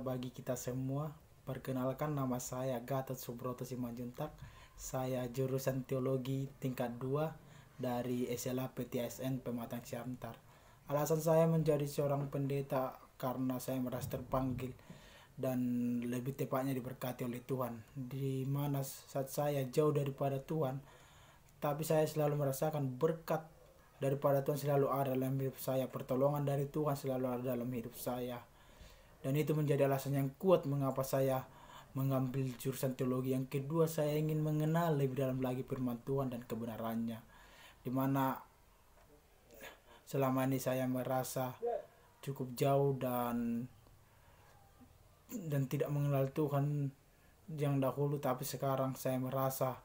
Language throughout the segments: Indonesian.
bagi kita semua. Perkenalkan nama saya Gatot Subroto Simanjuntak. Saya jurusan teologi tingkat 2 dari SLA PTSN Pematang Siantar. Alasan saya menjadi seorang pendeta karena saya merasa terpanggil dan lebih tepatnya diberkati oleh Tuhan. Di mana saat saya jauh daripada Tuhan, tapi saya selalu merasakan berkat daripada Tuhan selalu ada dalam hidup saya. Pertolongan dari Tuhan selalu ada dalam hidup saya dan itu menjadi alasan yang kuat mengapa saya mengambil jurusan teologi yang kedua saya ingin mengenal lebih dalam lagi firman Tuhan dan kebenarannya dimana selama ini saya merasa cukup jauh dan dan tidak mengenal Tuhan yang dahulu tapi sekarang saya merasa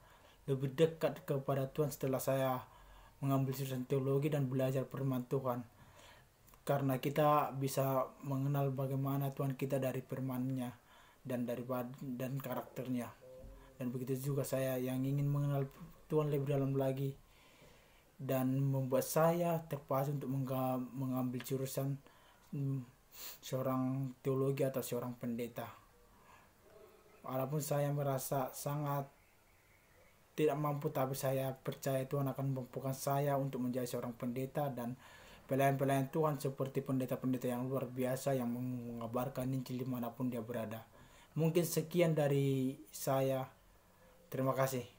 lebih dekat kepada Tuhan setelah saya mengambil jurusan teologi dan belajar firman Tuhan karena kita bisa mengenal bagaimana Tuhan kita dari firman-Nya dan dari dan karakternya dan begitu juga saya yang ingin mengenal Tuhan lebih dalam lagi dan membuat saya terpaksa untuk mengambil jurusan hmm, seorang teologi atau seorang pendeta walaupun saya merasa sangat tidak mampu tapi saya percaya Tuhan akan memampukan saya untuk menjadi seorang pendeta dan pelayan-pelayan Tuhan seperti pendeta-pendeta yang luar biasa yang mengabarkan Injil dimanapun dia berada. Mungkin sekian dari saya. Terima kasih.